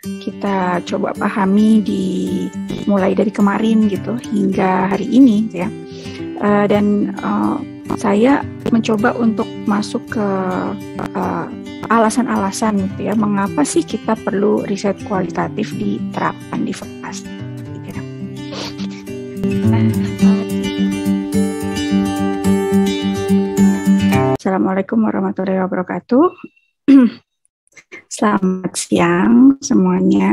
kita coba pahami di mulai dari kemarin gitu hingga hari ini ya uh, dan uh, saya mencoba untuk masuk ke uh, alasan-alasan gitu ya mengapa sih kita perlu riset kualitatif diterapkan di fakultas gitu ya. Assalamualaikum warahmatullahi wabarakatuh. Selamat siang semuanya.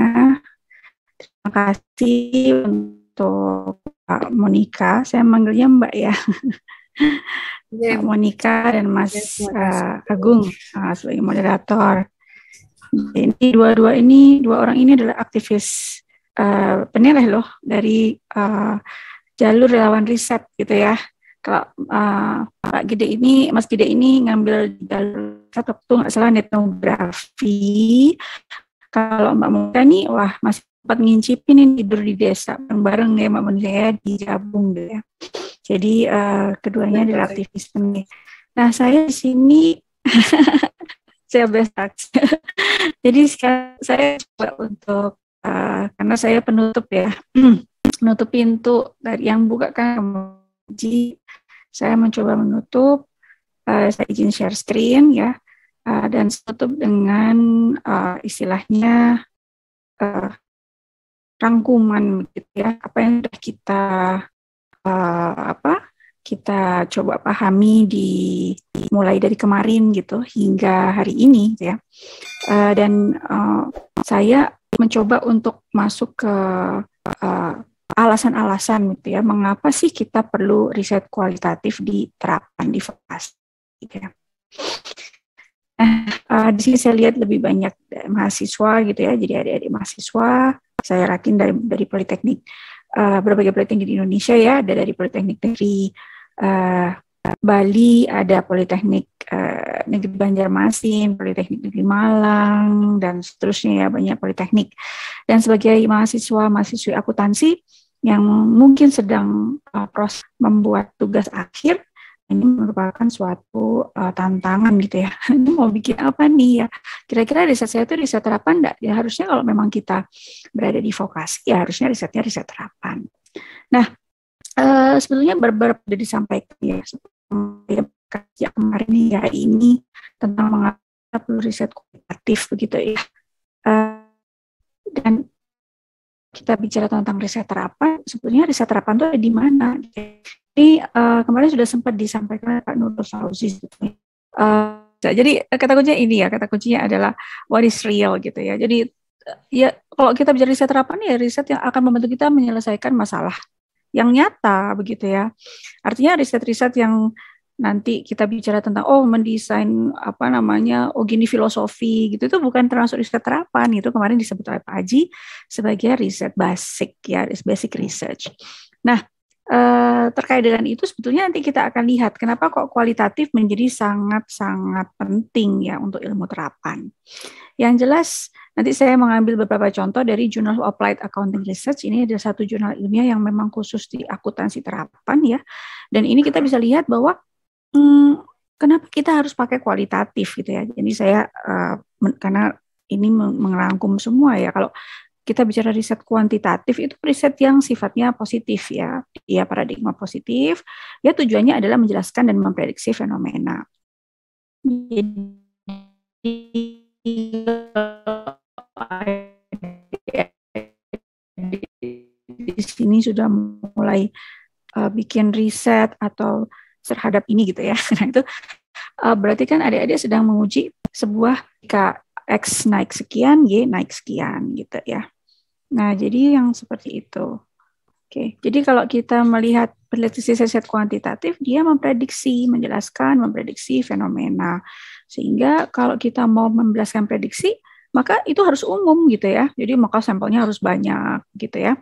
Terima kasih untuk Pak Monika. Saya manggilnya Mbak ya. Yeah. Pak Monika dan Mas yeah, iya, eh, Agung eh, sebagai moderator. Ini dua-dua ini dua orang ini adalah aktivis uh, penilai loh dari uh, jalur relawan riset gitu ya. Kalau uh, Pak Gede ini, Mas Gede ini ngambil jalur waktu nggak salah etnografi kalau Mbak Munda nih wah masih sempat ngincipin ini tidur di desa bareng-bareng ya Mbak Munda ya deh gitu ya jadi uh, keduanya adalah aktivis seni nah saya di sini saya besar jadi saya coba untuk uh, karena saya penutup ya penutup pintu dari yang buka kan saya mencoba menutup uh, saya izin share screen ya Eh, dan tutup dengan uh, istilahnya uh, rangkuman gitu ya apa yang sudah kita uh, apa kita coba pahami di mulai dari kemarin gitu hingga hari ini gitu ya uh, dan uh, saya mencoba untuk masuk ke alasan alasan-alasan gitu ya mengapa sih kita perlu riset kualitatif diterapkan di vaksinasi gitu ya uh, di sini saya lihat lebih banyak mahasiswa gitu ya, jadi ada adik mahasiswa, saya yakin dari dari politeknik uh, berbagai politeknik di Indonesia ya, ada dari politeknik negeri uh, Bali, ada politeknik uh, negeri Banjarmasin, politeknik negeri Malang, dan seterusnya ya banyak politeknik. Dan sebagai mahasiswa mahasiswi akuntansi yang mungkin sedang uh, proses membuat tugas akhir ini merupakan suatu uh, tantangan gitu ya. Ini mau bikin apa nih ya? Kira-kira riset saya itu riset terapan enggak? Ya harusnya kalau memang kita berada di vokasi ya harusnya risetnya riset terapan. Nah, uh, sebetulnya beberapa sudah disampaikan ya. kerja ya, kemarin ya ini tentang mengapa perlu riset kualitatif begitu ya. Uh, dan kita bicara tentang riset terapan, sebetulnya riset terapan itu ada di mana? Ini uh, eh, kemarin sudah sempat disampaikan Pak Nurul Fauzi. Uh, jadi eh, kata kuncinya ini ya, kata kuncinya adalah what is real gitu ya. Jadi ya kalau kita bicara riset terapan ya riset yang akan membantu kita menyelesaikan masalah yang nyata begitu ya. Artinya riset-riset yang nanti kita bicara tentang oh mendesain apa namanya oh gini filosofi gitu itu bukan termasuk riset terapan itu kemarin disebut oleh Pak Haji sebagai riset basic ya basic research. Nah Eh, terkait dengan itu sebetulnya nanti kita akan lihat kenapa kok kualitatif menjadi sangat-sangat penting ya untuk ilmu terapan. Yang jelas nanti saya mengambil beberapa contoh dari Journal of Applied Accounting Research. Ini adalah satu jurnal ilmiah yang memang khusus di akuntansi terapan ya. Dan ini kita bisa lihat bahwa hmm, kenapa kita harus pakai kualitatif gitu ya. Jadi saya uh, karena ini merangkum semua ya. Kalau kita bicara riset kuantitatif itu riset yang sifatnya positif ya. Ya paradigma positif, ya tujuannya adalah menjelaskan dan memprediksi fenomena. Jadi di sini sudah mulai uh, bikin riset atau terhadap ini gitu ya. Nah itu uh, berarti kan adik-adik sedang menguji sebuah X naik sekian, Y naik sekian gitu ya. Nah, jadi yang seperti itu. Oke, jadi kalau kita melihat prediksi riset kuantitatif, dia memprediksi, menjelaskan, memprediksi fenomena. Sehingga kalau kita mau menjelaskan prediksi, maka itu harus umum gitu ya. Jadi maka sampelnya harus banyak gitu ya.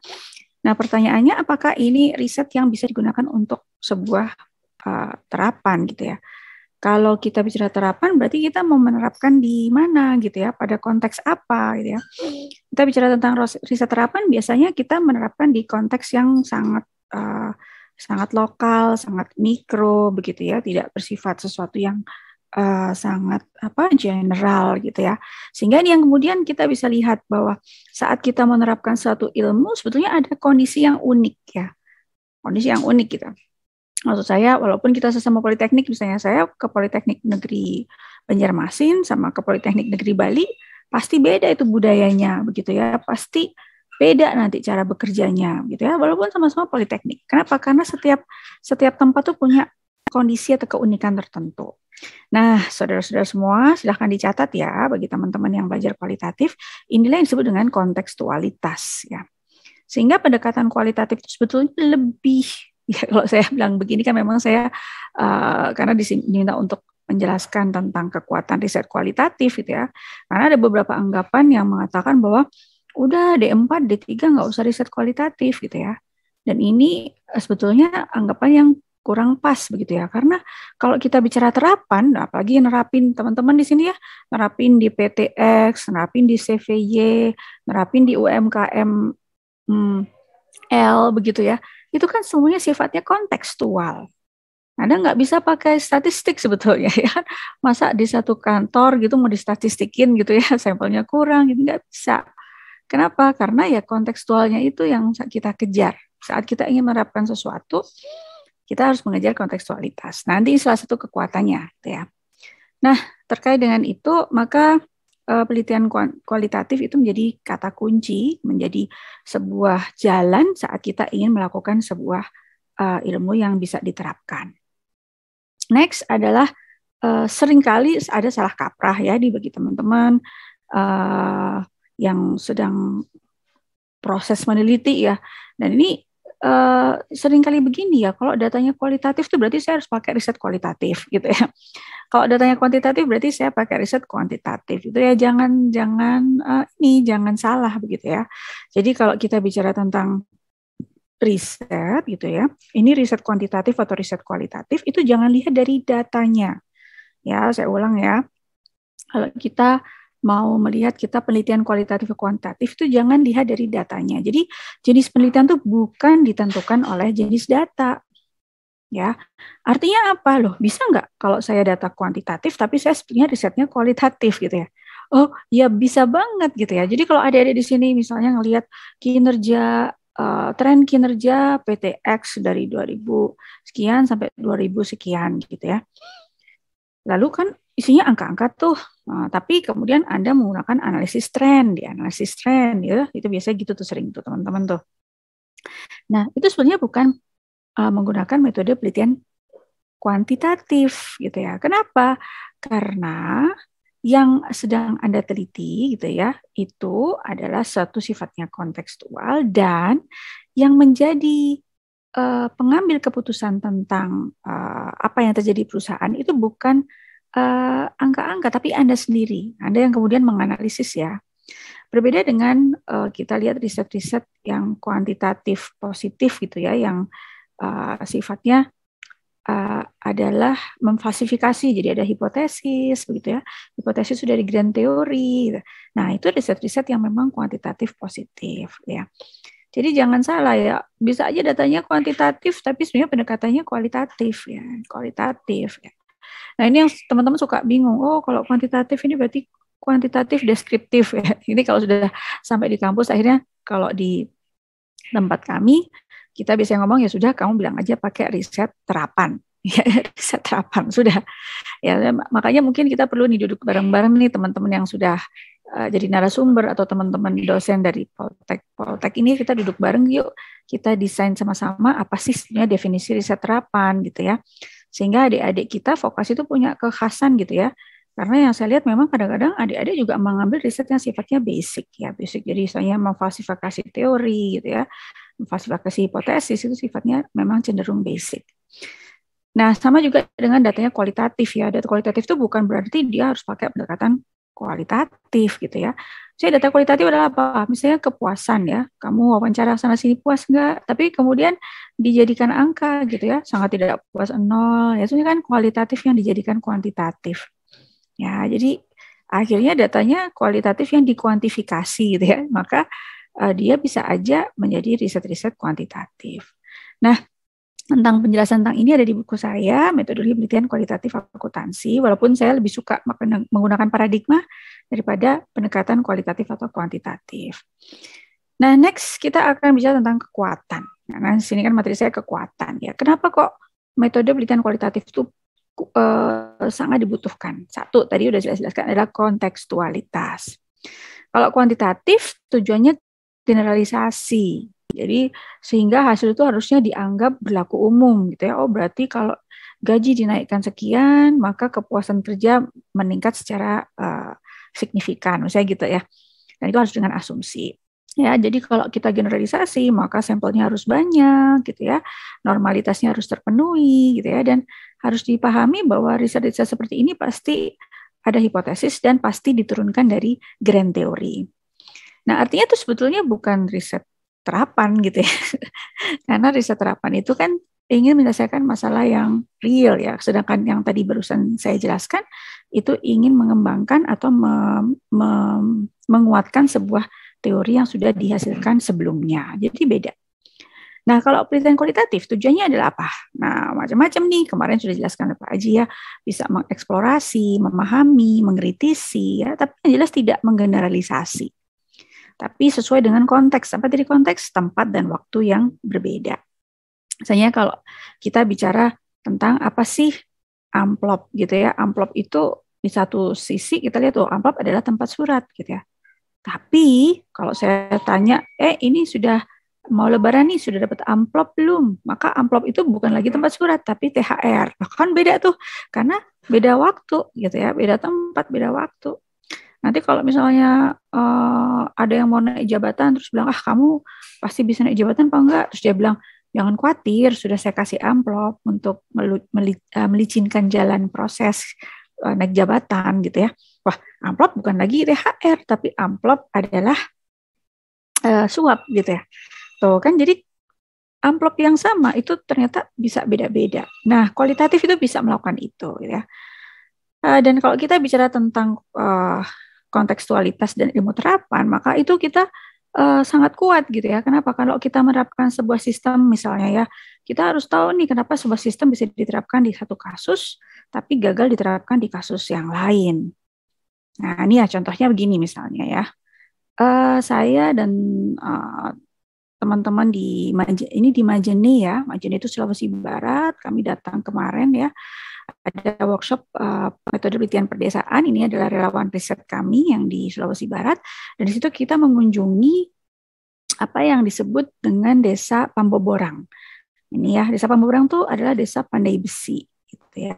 Nah, pertanyaannya apakah ini riset yang bisa digunakan untuk sebuah uh, terapan gitu ya? Kalau kita bicara terapan berarti kita mau menerapkan di mana gitu ya, pada konteks apa gitu ya. Kita bicara tentang riset terapan biasanya kita menerapkan di konteks yang sangat uh, sangat lokal, sangat mikro begitu ya, tidak bersifat sesuatu yang uh, sangat apa general gitu ya. Sehingga ini yang kemudian kita bisa lihat bahwa saat kita menerapkan suatu ilmu sebetulnya ada kondisi yang unik ya. Kondisi yang unik gitu maksud saya walaupun kita sesama politeknik misalnya saya ke politeknik negeri Banjarmasin sama ke politeknik negeri Bali pasti beda itu budayanya begitu ya pasti beda nanti cara bekerjanya gitu ya walaupun sama-sama politeknik kenapa karena setiap setiap tempat tuh punya kondisi atau keunikan tertentu nah saudara-saudara semua silahkan dicatat ya bagi teman-teman yang belajar kualitatif inilah yang disebut dengan kontekstualitas ya sehingga pendekatan kualitatif itu sebetulnya lebih ya kalau saya bilang begini kan memang saya uh, karena diminta untuk menjelaskan tentang kekuatan riset kualitatif gitu ya. Karena ada beberapa anggapan yang mengatakan bahwa udah D4, D3 nggak usah riset kualitatif gitu ya. Dan ini eh, sebetulnya anggapan yang kurang pas begitu ya. Karena kalau kita bicara terapan, apalagi nerapin teman-teman di sini ya, nerapin di PTX, nerapin di CVY, nerapin di UMKM hmm, L begitu ya itu kan semuanya sifatnya kontekstual. Anda nggak bisa pakai statistik sebetulnya ya. Masa di satu kantor gitu mau distatistikin gitu ya, sampelnya kurang gitu nggak bisa. Kenapa? Karena ya kontekstualnya itu yang kita kejar. Saat kita ingin menerapkan sesuatu, kita harus mengejar kontekstualitas. Nanti salah satu kekuatannya gitu ya. Nah, terkait dengan itu, maka uh, eh, pelitian kualitatif itu menjadi kata kunci, menjadi sebuah jalan saat kita ingin melakukan sebuah uh, ilmu yang bisa diterapkan. Next adalah uh, seringkali ada salah kaprah ya di bagi teman-teman uh, yang sedang proses meneliti ya. Dan ini uh, seringkali begini ya, kalau datanya kualitatif itu berarti saya harus pakai riset kualitatif gitu ya. Kalau datanya kuantitatif berarti saya pakai riset kuantitatif itu ya jangan jangan uh, ini jangan salah begitu ya. Jadi kalau kita bicara tentang riset gitu ya, ini riset kuantitatif atau riset kualitatif itu jangan lihat dari datanya. Ya, saya ulang ya. Kalau kita mau melihat kita penelitian kualitatif kuantitatif itu jangan lihat dari datanya. Jadi jenis penelitian itu bukan ditentukan oleh jenis data. Ya, artinya apa loh? Bisa nggak kalau saya data kuantitatif tapi saya sebenarnya risetnya kualitatif gitu ya? Oh ya bisa banget gitu ya. Jadi kalau ada ada di sini misalnya ngelihat kinerja uh, tren kinerja PTX dari 2000 sekian sampai 2000 sekian gitu ya Lalu kan isinya angka-angka tuh, nah, tapi kemudian Anda menggunakan analisis trend di ya, analisis trend ya, itu biasanya gitu tuh sering tuh teman-teman tuh. Nah, itu sebenarnya bukan uh, menggunakan metode penelitian kuantitatif gitu ya. Kenapa? Karena yang sedang Anda teliti gitu ya, itu adalah satu sifatnya kontekstual dan yang menjadi uh, pengambil keputusan tentang uh, apa yang terjadi di perusahaan itu bukan eh, angka-angka, uh, tapi Anda sendiri, Anda yang kemudian menganalisis ya. Berbeda dengan uh, kita lihat riset-riset yang kuantitatif positif gitu ya, yang uh, sifatnya uh, adalah memfasifikasi, jadi ada hipotesis begitu ya. Hipotesis sudah di grand teori. Nah itu riset-riset yang memang kuantitatif positif ya. Jadi jangan salah ya, bisa aja datanya kuantitatif tapi sebenarnya pendekatannya kualitatif ya, kualitatif ya. Nah, ini yang teman-teman suka bingung. Oh, kalau kuantitatif ini berarti kuantitatif deskriptif ya. Ini kalau sudah sampai di kampus akhirnya kalau di tempat kami kita bisa ngomong ya sudah kamu bilang aja pakai riset terapan ya riset terapan sudah ya makanya mungkin kita perlu nih duduk bareng-bareng nih teman-teman yang sudah uh, jadi narasumber atau teman-teman dosen dari Poltek Poltek ini kita duduk bareng yuk kita desain sama-sama apa sih sebenarnya definisi riset terapan gitu ya sehingga adik-adik kita fokus itu punya kekhasan gitu ya karena yang saya lihat memang kadang-kadang adik-adik juga mengambil riset yang sifatnya basic ya basic jadi misalnya memfalsifikasi teori gitu ya memfalsifikasi hipotesis itu sifatnya memang cenderung basic Nah, sama juga dengan datanya kualitatif ya. Data kualitatif itu bukan berarti dia harus pakai pendekatan kualitatif gitu ya. Saya data kualitatif adalah apa? Misalnya kepuasan ya. Kamu wawancara sana sini puas enggak? Tapi kemudian dijadikan angka gitu ya. Sangat tidak puas nol. Ya, sebenarnya kan kualitatif yang dijadikan kuantitatif. Ya, jadi akhirnya datanya kualitatif yang dikuantifikasi gitu ya. Maka uh, dia bisa aja menjadi riset-riset kuantitatif. Nah, tentang penjelasan tentang ini ada di buku saya metodologi penelitian kualitatif akuntansi walaupun saya lebih suka menggunakan paradigma daripada pendekatan kualitatif atau kuantitatif. Nah, next kita akan bicara tentang kekuatan. Nah, nah sini kan materi saya kekuatan ya. Kenapa kok metode penelitian kualitatif itu uh, sangat dibutuhkan? Satu tadi sudah saya jelaskan adalah kontekstualitas. Kalau kuantitatif tujuannya generalisasi jadi sehingga hasil itu harusnya dianggap berlaku umum gitu ya. Oh berarti kalau gaji dinaikkan sekian, maka kepuasan kerja meningkat secara uh, signifikan, misalnya gitu ya. Dan nah, itu harus dengan asumsi. Ya, jadi kalau kita generalisasi, maka sampelnya harus banyak gitu ya. Normalitasnya harus terpenuhi gitu ya dan harus dipahami bahwa riset-riset seperti ini pasti ada hipotesis dan pasti diturunkan dari grand theory. Nah, artinya itu sebetulnya bukan riset terapan gitu ya. Karena riset terapan itu kan ingin menyelesaikan masalah yang real ya. Sedangkan yang tadi barusan saya jelaskan itu ingin mengembangkan atau me me menguatkan sebuah teori yang sudah dihasilkan sebelumnya. Jadi beda. Nah, kalau penelitian kualitatif tujuannya adalah apa? Nah, macam-macam nih. Kemarin sudah jelaskan Pak Aji ya, bisa mengeksplorasi, memahami, mengkritisi ya, tapi yang jelas tidak menggeneralisasi tapi sesuai dengan konteks. Apa tadi konteks? Tempat dan waktu yang berbeda. Misalnya kalau kita bicara tentang apa sih amplop gitu ya. Amplop itu di satu sisi kita lihat tuh oh, amplop adalah tempat surat gitu ya. Tapi kalau saya tanya, eh ini sudah mau lebaran nih sudah dapat amplop belum? Maka amplop itu bukan lagi tempat surat tapi THR. Bahkan beda tuh karena beda waktu gitu ya, beda tempat, beda waktu. Nanti kalau misalnya uh, ada yang mau naik jabatan terus bilang ah kamu pasti bisa naik jabatan apa enggak? Terus dia bilang jangan khawatir sudah saya kasih amplop untuk eh, melicinkan jalan proses uh, naik jabatan gitu ya. Wah amplop bukan lagi THR tapi amplop adalah uh, suap gitu ya. Tuh kan jadi amplop yang sama itu ternyata bisa beda-beda. Nah kualitatif itu bisa melakukan itu gitu ya. Uh, dan kalau kita bicara tentang uh, kontekstualitas dan ilmu terapan, maka itu kita uh, sangat kuat gitu ya. Kenapa? Kalau kita menerapkan sebuah sistem misalnya ya, kita harus tahu nih kenapa sebuah sistem bisa diterapkan di satu kasus, tapi gagal diterapkan di kasus yang lain. Nah ini ya contohnya begini misalnya ya, uh, saya dan uh, teman-teman di ini di Majene ya, Majene itu Sulawesi Barat, kami datang kemarin ya ada workshop uh, metode penelitian perdesaan. Ini adalah relawan riset kami yang di Sulawesi Barat. Dan di situ kita mengunjungi apa yang disebut dengan desa Pamboborang. Ini ya, desa Pamboborang itu adalah desa pandai besi, gitu ya.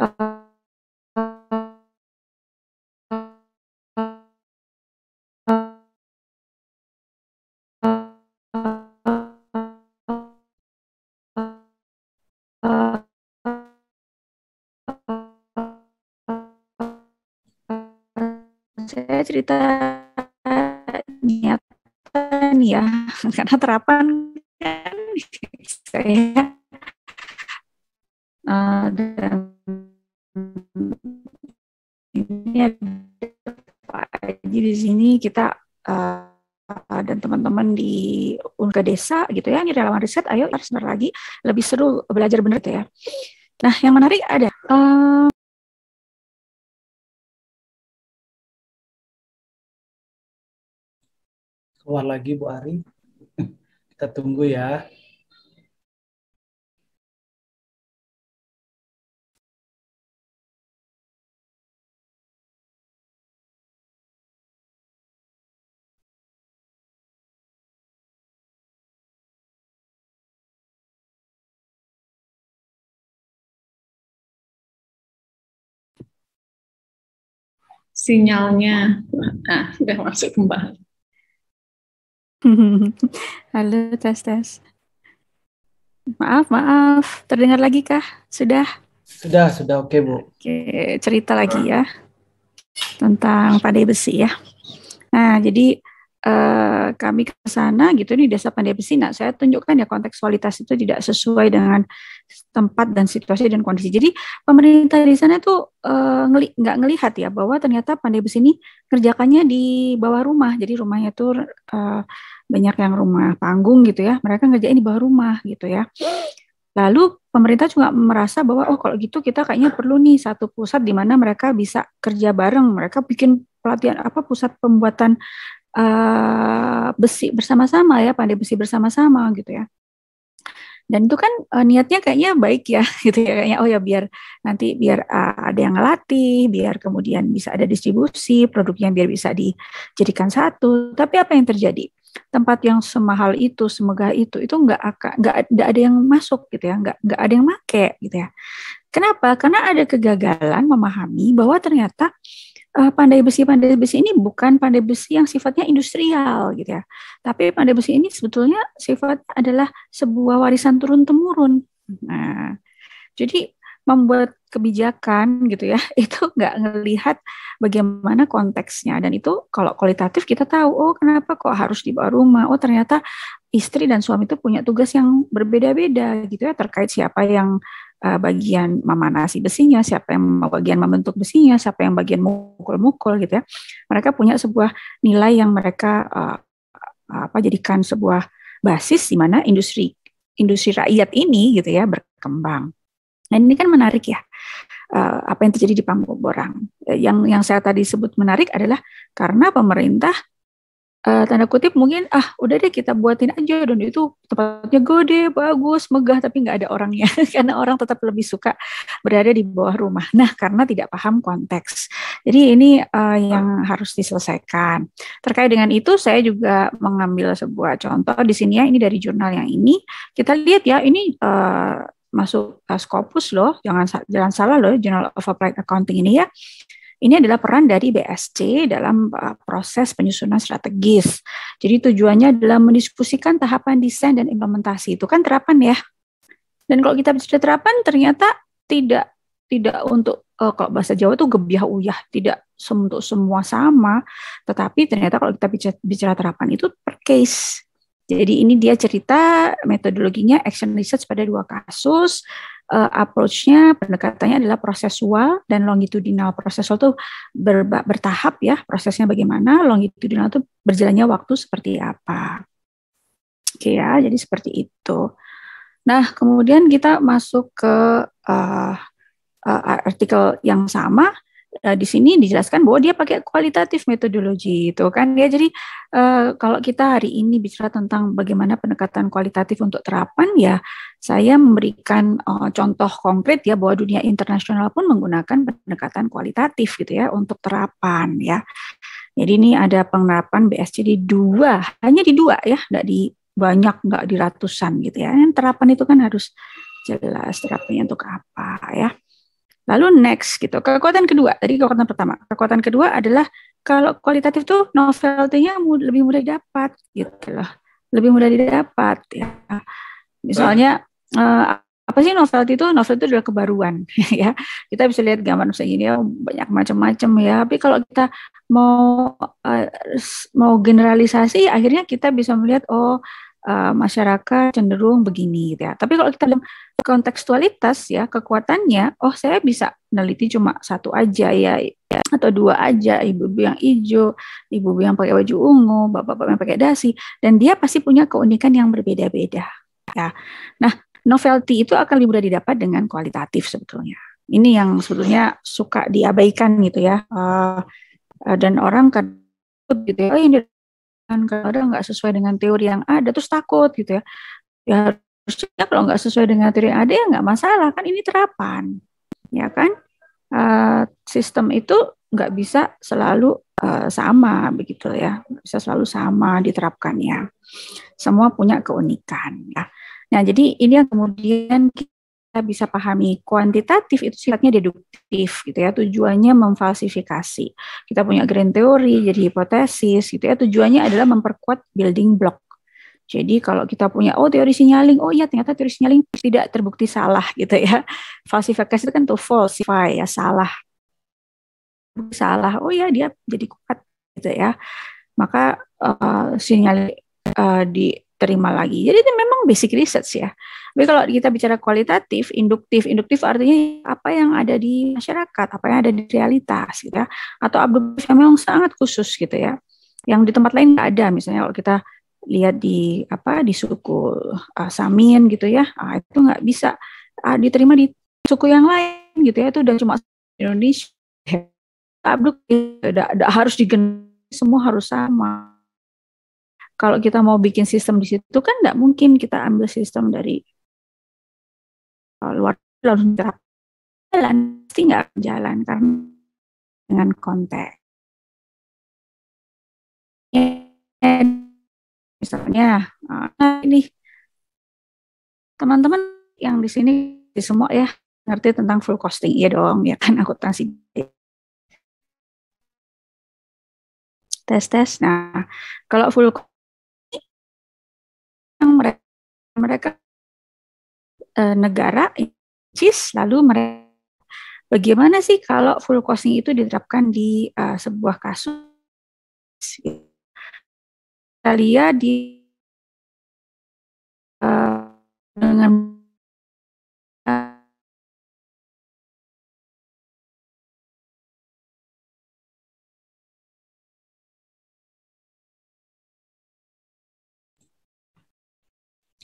Uh, saya cerita nyata nih ya karena terapan kan saya uh, eh, dan ini ada Pak Haji di sini kita uh, dan teman-teman di Unka Desa gitu ya, ini relawan riset, ayo harus lagi lebih seru belajar bener tuh gitu ya. Nah, yang menarik ada keluar lagi Bu Ari. Kita tunggu ya. sinyalnya nah, sudah masuk kembali. Halo, tes tes. Maaf, maaf. Terdengar lagi kah? Sudah? Sudah, sudah oke, okay, Bu. Oke, cerita lagi ya tentang padai besi ya. Nah, jadi Eh, kami ke sana gitu di Desa Pandai besi. Nah, saya tunjukkan ya kontekstualitas itu tidak sesuai dengan tempat dan situasi dan kondisi. Jadi pemerintah di sana tuh uh, ngeli nggak ngelihat ya bahwa ternyata Pandai besi ini kerjakannya di bawah rumah, jadi rumahnya tuh uh, banyak yang rumah panggung gitu ya, mereka ngerjain di bawah rumah gitu ya. Lalu pemerintah juga merasa bahwa oh kalau gitu kita kayaknya perlu nih satu pusat di mana mereka bisa kerja bareng, mereka bikin pelatihan apa pusat pembuatan Eh, besi bersama-sama ya, pandai besi bersama-sama gitu ya. Dan itu kan uh, niatnya kayaknya baik ya, gitu ya kayaknya oh ya biar nanti biar uh, ada yang ngelatih, biar kemudian bisa ada distribusi produknya biar bisa dijadikan satu. Tapi apa yang terjadi? Tempat yang semahal itu, semegah itu, itu nggak akan nggak ada yang masuk gitu ya, nggak nggak ada yang make gitu ya. Kenapa? Karena ada kegagalan memahami bahwa ternyata uh, pandai besi pandai besi ini bukan pandai besi yang sifatnya industrial gitu ya tapi pandai besi ini sebetulnya sifat adalah sebuah warisan turun temurun nah jadi membuat kebijakan gitu ya itu nggak ngelihat bagaimana konteksnya dan itu kalau kualitatif kita tahu oh kenapa kok harus di bawah rumah oh ternyata istri dan suami itu punya tugas yang berbeda-beda gitu ya terkait siapa yang uh, bagian memanasi besinya, siapa yang bagian membentuk besinya, siapa yang bagian mukul-mukul gitu ya. Mereka punya sebuah nilai yang mereka uh, apa jadikan sebuah basis di mana industri industri rakyat ini gitu ya berkembang. Nah ini kan menarik ya. Uh, apa yang terjadi di Pamungborang. Yang yang saya tadi sebut menarik adalah karena pemerintah uh, tanda kutip mungkin ah udah deh kita buatin aja dan itu tempatnya gede bagus megah tapi nggak ada orangnya karena orang tetap lebih suka berada di bawah rumah nah karena tidak paham konteks jadi ini uh, yang harus diselesaikan terkait dengan itu saya juga mengambil sebuah contoh di sini ya ini dari jurnal yang ini kita lihat ya ini uh, masuk uh, Scopus loh jangan jangan salah loh jurnal of Applied Accounting ini ya ini adalah peran dari BSC dalam eh, proses penyusunan strategis. Jadi tujuannya adalah mendiskusikan tahapan desain dan implementasi. Itu kan terapan ya. Dan kalau kita bicara terapan ternyata tidak tidak untuk uh, kalau bahasa Jawa itu gebiah uyah, tidak untuk semua sama, tetapi ternyata kalau kita bicara, bicara terapan itu per case. Jadi ini dia cerita metodologinya action research pada dua kasus. Uh, approach-nya pendekatannya adalah prosesual dan longitudinal. Prosesual itu ber bertahap ya prosesnya bagaimana, longitudinal itu berjalannya waktu seperti apa. Oke ya, jadi seperti itu. Nah kemudian kita masuk ke uh, uh, artikel yang sama uh, di sini dijelaskan bahwa dia pakai kualitatif metodologi itu kan ya jadi uh, kalau kita hari ini bicara tentang bagaimana pendekatan kualitatif untuk terapan ya saya memberikan uh, contoh konkret ya bahwa dunia internasional pun menggunakan pendekatan kualitatif gitu ya untuk terapan ya jadi ini ada penerapan BSC di dua hanya di dua ya tidak di banyak nggak di ratusan gitu ya yang terapan itu kan harus jelas terapannya untuk apa ya Lalu next gitu, kekuatan kedua, tadi kekuatan pertama. Kekuatan kedua adalah kalau kualitatif tuh novelty-nya mud lebih mudah didapat gitu loh. Lebih mudah didapat ya. Misalnya uh, apa sih novelty itu? Novelty itu adalah kebaruan ya. Kita bisa lihat gambar misalnya ini ya, banyak macam-macam ya. Tapi kalau kita mau uh, mau generalisasi akhirnya kita bisa melihat oh Eh, masyarakat cenderung begini gitu ya. Tapi kalau kita dalam kontekstualitas ya kekuatannya, oh saya bisa neliti cuma satu aja ya atau dua aja ibu-ibu yang hijau, ibu-ibu yang pakai baju ungu, bapak-bapak yang pakai dasi dan dia pasti punya keunikan yang berbeda-beda ya. Nah, novelty itu akan lebih mudah didapat dengan kualitatif sebetulnya. Ini yang sebetulnya suka diabaikan gitu ya. uh dan orang kan gitu ya, oh ini kadang kan, nggak sesuai dengan teori yang ada terus takut gitu ya ya harusnya kalau nggak sesuai dengan teori yang ada ya nggak masalah kan ini terapan ya kan uh, sistem itu nggak bisa selalu uh, sama begitu ya gak bisa selalu sama diterapkan ya semua punya keunikan ya nah jadi ini yang kemudian kita kita bisa pahami kuantitatif itu sifatnya deduktif gitu ya tujuannya memfalsifikasi kita punya grand teori jadi hipotesis gitu ya tujuannya adalah memperkuat building block jadi kalau kita punya oh teori sinyaling, oh iya ternyata teori sinyaling tidak terbukti salah gitu ya. Falsifikasi itu kan tuh falsify ya salah. Salah. Oh iya dia jadi kuat gitu ya. Maka uh, eh, sinyal uh, eh, di terima lagi. Jadi itu memang basic research ya. Tapi kalau kita bicara kualitatif, induktif, induktif artinya apa yang ada di masyarakat, apa yang ada di realitas gitu ya. Atau abduktif yang memang sangat khusus gitu ya. Yang di tempat lain nggak ada misalnya kalau kita lihat di apa di suku uh, Samin gitu ya. Uh, itu nggak bisa uh, diterima di suku yang lain gitu ya. Itu udah cuma Indonesia abduk tidak eh, harus digen semua harus sama kalau kita mau bikin sistem di situ kan nggak mungkin kita ambil sistem dari uh, luar langsung jalan pasti nggak jalan karena dengan konteks ya, misalnya uh, nah ini teman-teman yang di sini di semua ya ngerti tentang full costing ya dong ya kan akuntansi tes tes nah kalau full mereka mereka eh, e, negara Inggris lalu mereka bagaimana sih kalau full costing itu diterapkan di e, sebuah kasus Italia di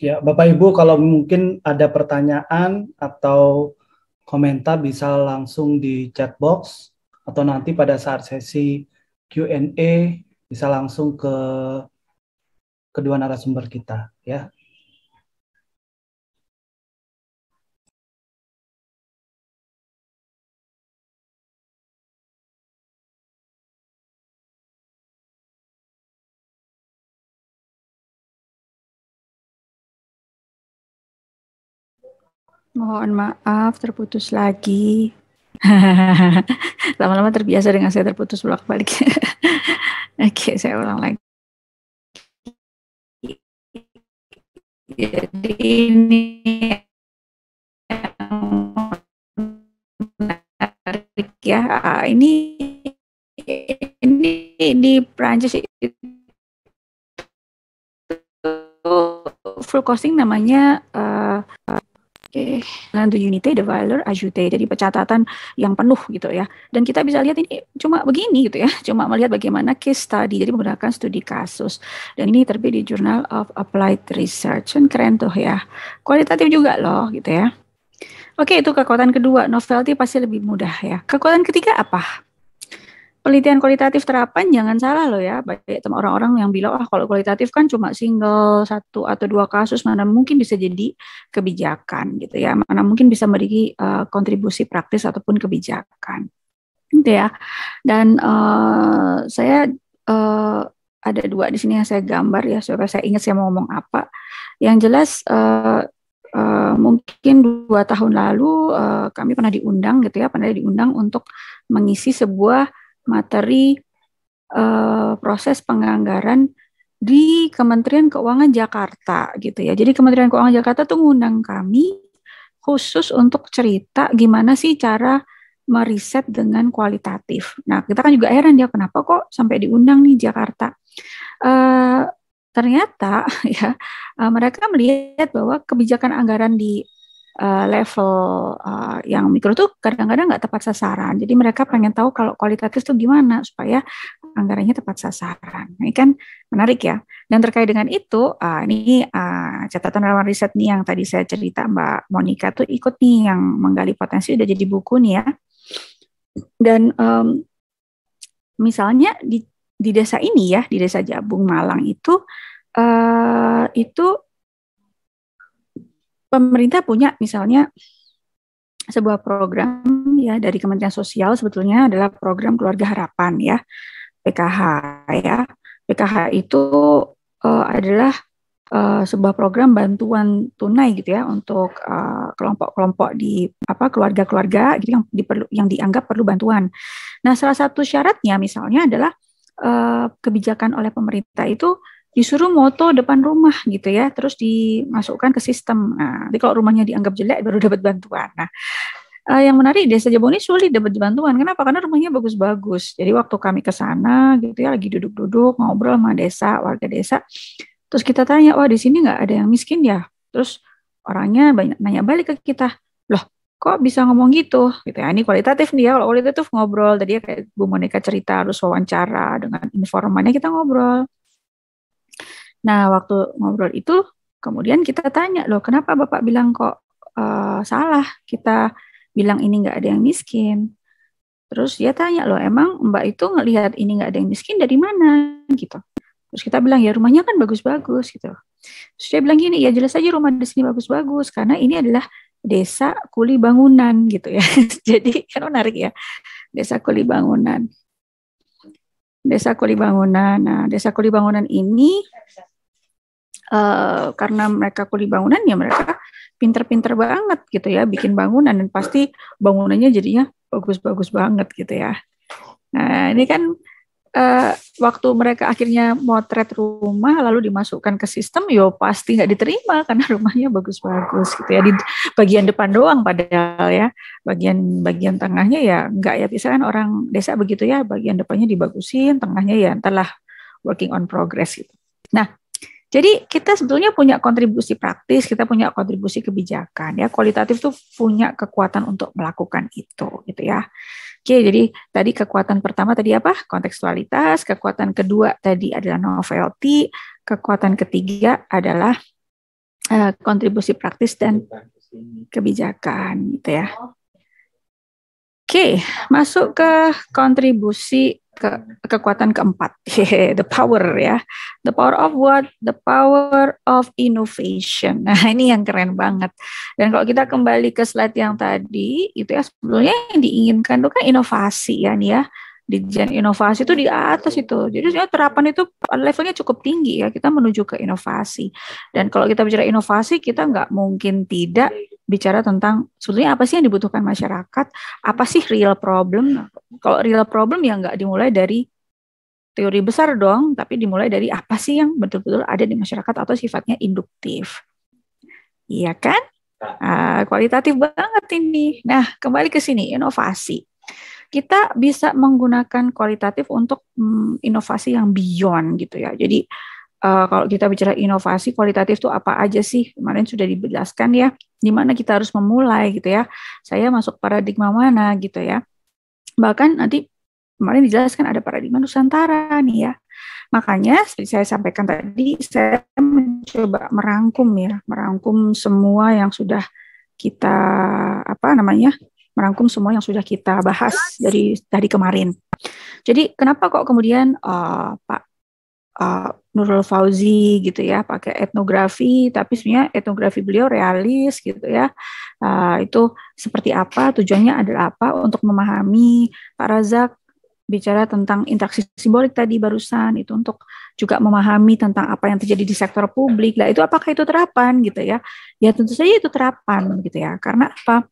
Ya, Bapak Ibu kalau mungkin ada pertanyaan atau komentar bisa langsung di chat box atau nanti pada saat sesi Q&A bisa langsung ke kedua narasumber kita ya. Mohon maaf, terputus lagi. Lama-lama terbiasa dengan saya terputus bolak-balik. Oke, saya ulang lagi. Jadi ini menarik ya. Ah, ini ini di Prancis itu full costing namanya uh, Oke, dengan the unity the valor ajute jadi pencatatan yang penuh gitu ya. Dan kita bisa lihat ini cuma begini gitu ya, cuma melihat bagaimana case study, jadi menggunakan studi kasus. Dan ini terbit di Journal of Applied Research, kan keren tuh ya. Kualitatif juga loh gitu ya. Oke, itu kekuatan kedua, novelty pasti lebih mudah ya. Kekuatan ketiga apa? penelitian kualitatif terapan jangan salah loh ya banyak orang-orang yang bilang ah kalau kualitatif kan cuma single satu atau dua kasus mana mungkin bisa jadi kebijakan gitu ya mana mungkin bisa memiliki uh, kontribusi praktis ataupun kebijakan gitu ya dan uh, saya uh, ada dua di sini yang saya gambar ya supaya saya ingat saya mau ngomong apa yang jelas uh, uh, mungkin dua tahun lalu uh, kami pernah diundang gitu ya pernah diundang untuk mengisi sebuah materi uh, proses penganggaran di Kementerian Keuangan Jakarta gitu ya. Jadi Kementerian Keuangan Jakarta tuh ngundang kami khusus untuk cerita gimana sih cara meriset dengan kualitatif. Nah, kita kan juga heran dia ya, kenapa kok sampai diundang nih Jakarta. Uh, ternyata ya eh, mereka melihat bahwa kebijakan anggaran di uh, level uh, yang mikro tuh kadang-kadang nggak tepat sasaran. Jadi mereka pengen tahu kalau kualitatif tuh gimana supaya anggarannya tepat sasaran. Nah, ini kan menarik ya. Dan terkait dengan itu, uh, ini uh, catatan relawan riset nih yang tadi saya cerita Mbak Monica tuh ikut nih yang menggali potensi udah jadi buku nih ya. Dan um, misalnya di di desa ini ya, di desa Jabung Malang itu uh, itu pemerintah punya misalnya sebuah program ya dari Kementerian Sosial sebetulnya adalah program Keluarga Harapan ya PKH ya PKH itu uh, adalah uh, sebuah program bantuan tunai gitu ya untuk eh, kelompok-kelompok uh, di apa keluarga-keluarga gitu yang diperlu yang dianggap perlu bantuan. Nah salah satu syaratnya misalnya adalah uh, kebijakan oleh pemerintah itu disuruh moto depan rumah gitu ya, terus dimasukkan ke sistem. Nah, nanti kalau rumahnya dianggap jelek baru dapat bantuan. Nah, uh, yang menarik desa Jabo ini sulit dapat bantuan. Kenapa? Karena rumahnya bagus-bagus. Jadi waktu kami ke sana gitu ya lagi duduk-duduk ngobrol sama desa warga desa. Terus kita tanya, wah di sini nggak ada yang miskin ya? Terus orangnya banyak nanya balik ke kita, loh kok bisa ngomong gitu? Gitu ya. Ini kualitatif nih ya. Kalau kualitatif ngobrol tadi ya kayak Bu Monika cerita harus wawancara dengan informannya kita ngobrol. Nah, waktu ngobrol itu kemudian kita tanya, "Loh, kenapa Bapak bilang kok uh, salah? Kita bilang ini nggak ada yang miskin." Terus dia tanya, "Loh, emang Mbak itu ngelihat ini nggak ada yang miskin dari mana?" gitu. Terus kita bilang, "Ya rumahnya kan bagus-bagus." gitu. Terus dia bilang gini, "Ya jelas aja rumah di sini bagus-bagus karena ini adalah desa kuli bangunan gitu ya." Jadi kan menarik ya. Desa kuli bangunan. Desa Kuli Bangunan. Nah, Desa Kuli Bangunan ini Eh, karena mereka kuli bangunan ya mereka pinter-pinter banget gitu ya bikin bangunan dan pasti bangunannya jadinya bagus-bagus banget gitu ya. Nah ini kan uh, waktu mereka akhirnya motret rumah lalu dimasukkan ke sistem yo pasti nggak diterima karena rumahnya bagus-bagus gitu ya di bagian depan doang padahal ya bagian bagian tengahnya ya nggak ya bisa kan orang desa begitu ya bagian depannya dibagusin tengahnya ya entahlah working on progress gitu. Nah jadi kita sebetulnya punya kontribusi praktis, kita punya kontribusi kebijakan ya. Kualitatif tuh punya kekuatan untuk melakukan itu gitu ya. Oke, jadi tadi kekuatan pertama tadi apa? Kontekstualitas, kekuatan kedua tadi adalah novelty, kekuatan ketiga adalah uh, kontribusi praktis dan kebijakan gitu ya. Oke, masuk ke kontribusi ke kekuatan keempat the power ya the power of what the power of innovation nah ini yang keren banget dan kalau kita kembali ke slide yang tadi itu ya sebetulnya yang diinginkan itu kan inovasi ya nih ya Dijen inovasi itu di atas itu. Jadi ya, terapan itu levelnya cukup tinggi ya. Kita menuju ke inovasi. Dan kalau kita bicara inovasi, kita nggak mungkin tidak bicara tentang sebetulnya apa sih yang dibutuhkan masyarakat, apa sih real problem. Kalau real problem ya nggak dimulai dari teori besar dong, tapi dimulai dari apa sih yang betul-betul ada di masyarakat atau sifatnya induktif. Iya kan? Nah, kualitatif banget ini. Nah, kembali ke sini, inovasi. Kita bisa menggunakan kualitatif untuk hmm, inovasi yang beyond gitu ya. Jadi uh, kalau kita bicara inovasi kualitatif itu apa aja sih? Kemarin sudah dijelaskan ya, di mana kita harus memulai gitu ya. Saya masuk paradigma mana gitu ya. Bahkan nanti kemarin dijelaskan ada paradigma Nusantara nih ya. Makanya seperti saya sampaikan tadi, saya mencoba merangkum ya, merangkum semua yang sudah kita apa namanya merangkum semua yang sudah kita bahas dari dari kemarin. Jadi kenapa kok kemudian uh, Pak Eh, Nurul Fauzi gitu ya, pakai etnografi, tapi sebenarnya etnografi beliau realis gitu ya. Uh, itu seperti apa, tujuannya adalah apa untuk memahami Pak Razak bicara tentang interaksi simbolik tadi barusan itu untuk juga memahami tentang apa yang terjadi di sektor publik. lah itu apakah itu terapan gitu ya? Ya tentu saja itu terapan gitu ya. Karena apa?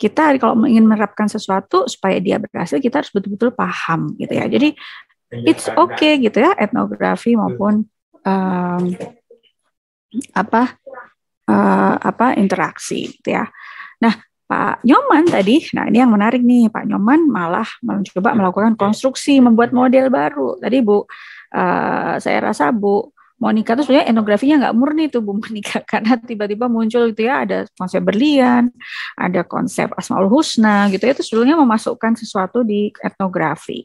Kita kalau ingin menerapkan sesuatu supaya dia berhasil kita harus betul-betul paham gitu ya. Jadi Iya, it's okay gitu ya etnografi maupun um, apa uh, apa interaksi gitu ya. Nah Pak Nyoman tadi, nah ini yang menarik nih Pak Nyoman malah mencoba iya. melakukan iya. konstruksi, membuat model baru. Tadi Bu, uh, saya rasa Bu Monika itu sebenarnya etnografinya nggak murni tuh Bu Monika karena tiba-tiba muncul gitu ya ada konsep berlian, ada konsep Asmaul Husna gitu ya itu sebetulnya memasukkan sesuatu di etnografi.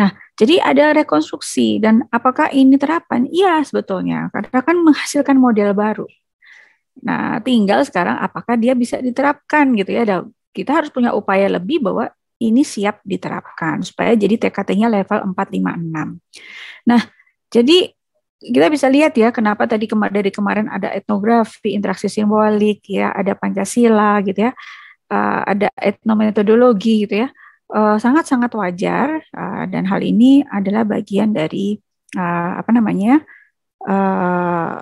Nah, jadi ada rekonstruksi dan apakah ini terapan? Iya sebetulnya, karena kan menghasilkan model baru. Nah, tinggal sekarang apakah dia bisa diterapkan gitu ya. Dan kita harus punya upaya lebih bahwa ini siap diterapkan supaya jadi TKT-nya level 456. Nah, jadi kita bisa lihat ya kenapa tadi kemar dari kemarin ada etnografi, interaksi simbolik ya, ada Pancasila gitu ya. Uh, ada etnometodologi gitu ya. Eh, sangat-sangat wajar uh, dan hal ini adalah bagian dari uh, apa namanya uh,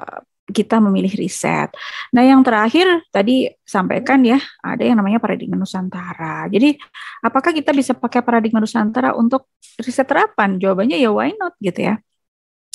kita memilih riset. Nah, yang terakhir tadi sampaikan ya, ada yang namanya paradigma Nusantara. Jadi, apakah kita bisa pakai paradigma Nusantara untuk riset terapan? Jawabannya ya why not gitu ya.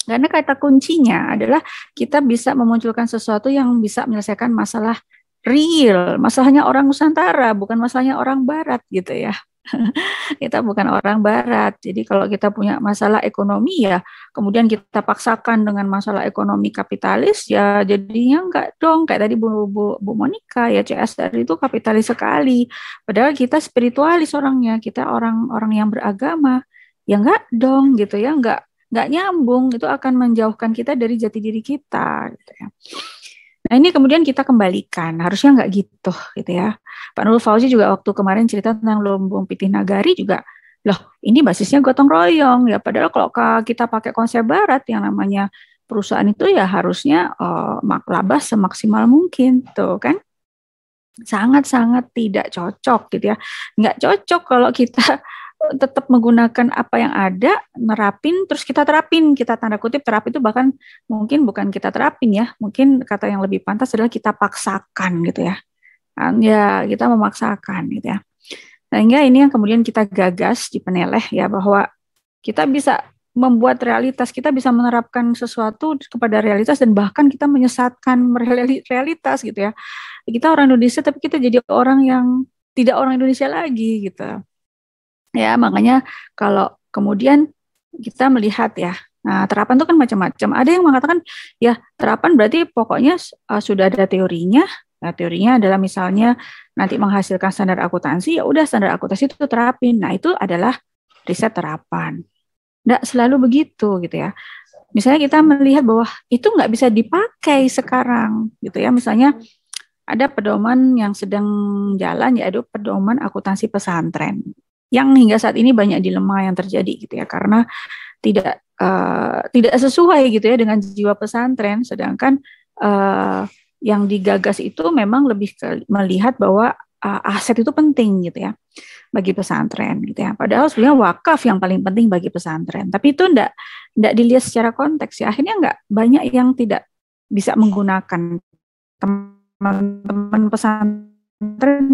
Karena kata kuncinya adalah kita bisa memunculkan sesuatu yang bisa menyelesaikan masalah real, masalahnya orang Nusantara, bukan masalahnya orang Barat gitu ya. kita bukan orang barat. Jadi kalau kita punya masalah ekonomi ya, kemudian kita paksakan dengan masalah ekonomi kapitalis ya jadinya enggak dong. Kayak tadi Bu, Bu, Bu Monika ya CSR itu kapitalis sekali. Padahal kita spiritualis orangnya, kita orang-orang yang beragama. Ya enggak dong gitu ya, enggak nggak nyambung itu akan menjauhkan kita dari jati diri kita gitu ya. Nah ini kemudian kita kembalikan, harusnya nggak gitu gitu ya. Pak Nurul Fauzi juga waktu kemarin cerita tentang lumbung pitih nagari juga, loh ini basisnya gotong royong ya. Padahal kalau kita pakai konsep barat yang namanya perusahaan itu ya harusnya uh, eh, laba semaksimal mungkin tuh kan sangat-sangat tidak cocok gitu ya nggak cocok kalau kita tetap menggunakan apa yang ada, nerapin, terus kita terapin, kita tanda kutip terapi itu bahkan mungkin bukan kita terapin ya, mungkin kata yang lebih pantas adalah kita paksakan gitu ya, kan? ya kita memaksakan gitu ya. Sehingga ini yang kemudian kita gagas di peneleh ya bahwa kita bisa membuat realitas, kita bisa menerapkan sesuatu kepada realitas dan bahkan kita menyesatkan realitas gitu ya. Kita orang Indonesia tapi kita jadi orang yang tidak orang Indonesia lagi gitu Ya, makanya kalau kemudian kita melihat ya Nah, terapan itu kan macam-macam. Ada yang mengatakan, ya terapan berarti pokoknya uh, sudah ada teorinya. Nah, teorinya adalah misalnya nanti menghasilkan standar akuntansi, ya udah standar akuntansi itu terapin. Nah, itu adalah riset terapan. Nggak selalu begitu gitu ya. Misalnya kita melihat bahwa itu nggak bisa dipakai sekarang gitu ya. Misalnya ada pedoman yang sedang jalan yaitu pedoman akuntansi pesantren yang hingga saat ini banyak dilema yang terjadi gitu ya karena tidak uh, tidak sesuai gitu ya dengan jiwa pesantren sedangkan uh, yang digagas itu memang lebih ke, melihat bahwa uh, aset itu penting gitu ya bagi pesantren gitu ya. Padahal sebenarnya wakaf yang paling penting bagi pesantren. Tapi itu tidak tidak dilihat secara konteks ya. Akhirnya nggak banyak yang tidak bisa menggunakan teman-teman pesantren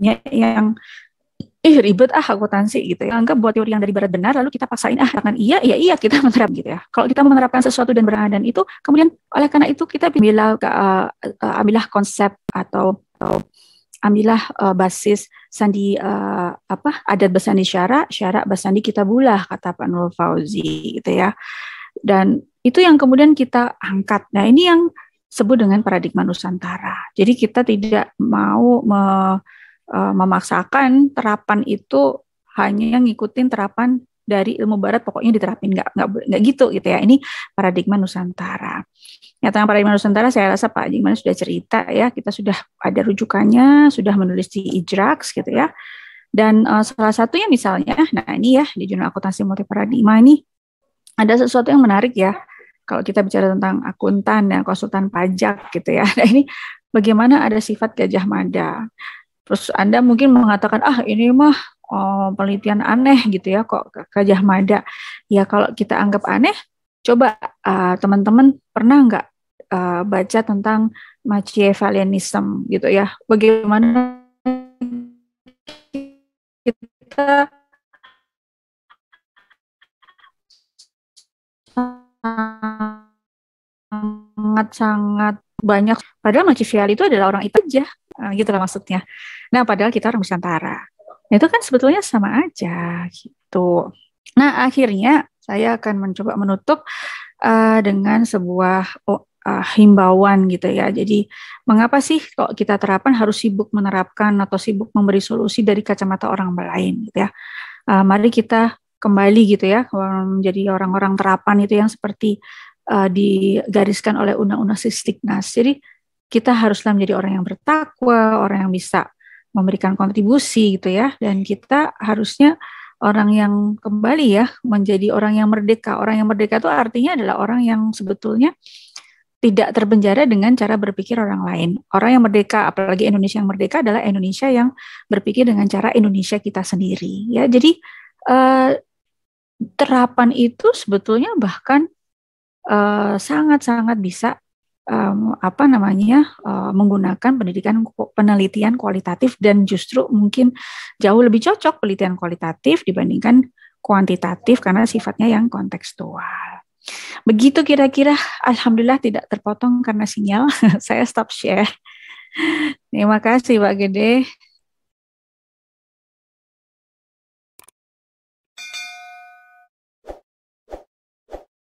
dunia yang ih ribet ah akuntansi gitu ya. Anggap buat teori yang dari barat benar lalu kita paksain ah akan iya iya iya kita menerapkan gitu ya. Kalau kita menerapkan sesuatu dan berada dan itu kemudian oleh karena itu kita ambillah uh, ambillah konsep atau, atau ambillah uh, basis sandi uh, apa adat basandi syara syarak basandi kita bulah kata Pak Nur Fauzi gitu ya. Dan itu yang kemudian kita angkat. Nah, ini yang sebut dengan paradigma Nusantara. Jadi kita tidak mau me, uh, memaksakan terapan itu hanya ngikutin terapan dari ilmu barat pokoknya diterapin nggak nggak nggak gitu gitu ya ini paradigma nusantara ya tentang paradigma nusantara saya rasa Pak Jimman sudah cerita ya kita sudah ada rujukannya sudah menulis di Ijrax gitu ya dan uh, salah satunya misalnya nah ini ya di jurnal akuntansi multi paradigma ini ada sesuatu yang menarik ya kalau kita bicara tentang akuntan dan konsultan pajak gitu ya nah ini bagaimana ada sifat gajah mada Terus Anda mungkin mengatakan, ah ini mah oh, penelitian aneh gitu ya, kok Gajah Mada. Ya kalau kita anggap aneh, coba teman ah, teman-teman pernah nggak uh, baca tentang Machiavellianism gitu ya. Bagaimana kita sangat-sangat banyak. Padahal Machiavelli itu adalah orang itu aja Eh, gitu lah maksudnya. Nah, padahal kita orang Nusantara. itu kan sebetulnya sama aja gitu. Nah, akhirnya saya akan mencoba menutup uh, dengan sebuah oh, uh, himbauan gitu ya. Jadi mengapa sih kok kita terapan harus sibuk menerapkan atau sibuk memberi solusi dari kacamata orang lain gitu ya. Uh, mari kita kembali gitu ya menjadi orang-orang terapan itu yang seperti uh, digariskan oleh undang-undang Sistiknas. Jadi kita haruslah menjadi orang yang bertakwa, orang yang bisa memberikan kontribusi gitu ya. Dan kita harusnya orang yang kembali ya menjadi orang yang merdeka. Orang yang merdeka itu artinya adalah orang yang sebetulnya tidak terpenjara dengan cara berpikir orang lain. Orang yang merdeka, apalagi Indonesia yang merdeka adalah Indonesia yang berpikir dengan cara Indonesia kita sendiri. Ya, jadi eh, terapan itu sebetulnya bahkan eh, sangat-sangat eh, bisa um, apa namanya uh, menggunakan pendidikan penelitian kualitatif dan justru mungkin jauh lebih cocok penelitian kualitatif dibandingkan kuantitatif karena sifatnya yang kontekstual. Begitu kira-kira, alhamdulillah tidak terpotong karena sinyal. Saya stop share. Terima kasih Pak Gede.